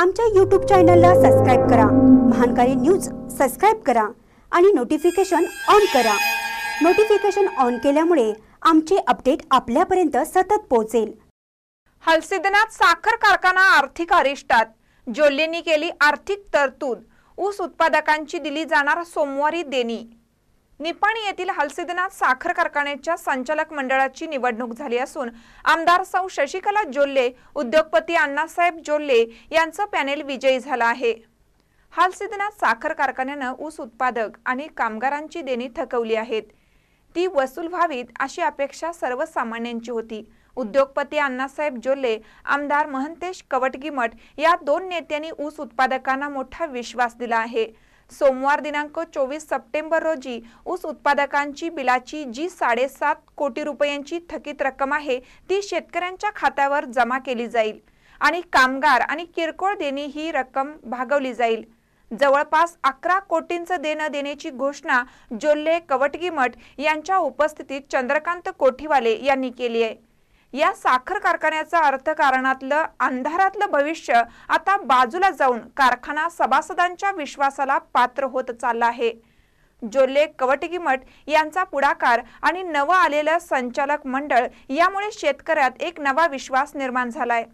आमच्या यूट्यूब चॅनलला सबस्क्राईब करा महानकारी न्यूज सबस्क्राईब करा आणि नोटिफिकेशन ऑन करा नोटिफिकेशन ऑन केल्यामुळे आमचे अपडेट आपल्यापर्यंत सतत पोहोचेल हलसिदनात साखर कारखाना आर्थिक अरिष्टात जोल्लेंनी केली आर्थिक तरतूद ऊस उत्पादकांची दिली जाणार सोमवारी देणी निपाणी येथील हलसिद्धनाथ साखर कारखान्याच्या संचालक मंडळाची निवडणूक झाली असून आमदार सौ शशिकला जोल्ले उद्योगपती अण्णासाहेब जोल्ले यांचं पॅनेल विजयी झालं आहे हालसिदनात साखर कारखान्यानं ऊस उत्पादक आणि कामगारांची देणी थकवली आहेत ती वसूल व्हावीत अशी अपेक्षा सर्वसामान्यांची होती उद्योगपती अण्णासाहेब जोल्ले आमदार महंतेश कवटगिमठ या दोन नेत्यांनी ऊस उत्पादकांना मोठा विश्वास दिला आहे सोमवार दिनांक चोवीस सप्टेंबर रोजी ऊस उत्पादकांची बिलाची जी साडेसात कोटी रुपयांची थकीत रक्कम आहे ती शेतकऱ्यांच्या खात्यावर जमा केली जाईल आणि कामगार आणि किरकोळ देणी ही रक्कम भागवली जाईल जवळपास अकरा कोटींचं देणं देण्याची घोषणा जोल्हे कवटगीमठ यांच्या उपस्थितीत चंद्रकांत कोठीवाले यांनी केली आहे या साखर कारखान्याचं अर्थकारणातलं अंधारातलं भविष्य आता बाजूला जाऊन कारखाना सभासदांच्या विश्वासाला पात्र होत चालला आहे जोल्ले कवटगीमठ यांचा पुढाकार आणि नवं आलेलं संचालक मंडळ यामुळे शेतकऱ्यात एक नवा विश्वास निर्माण झालाय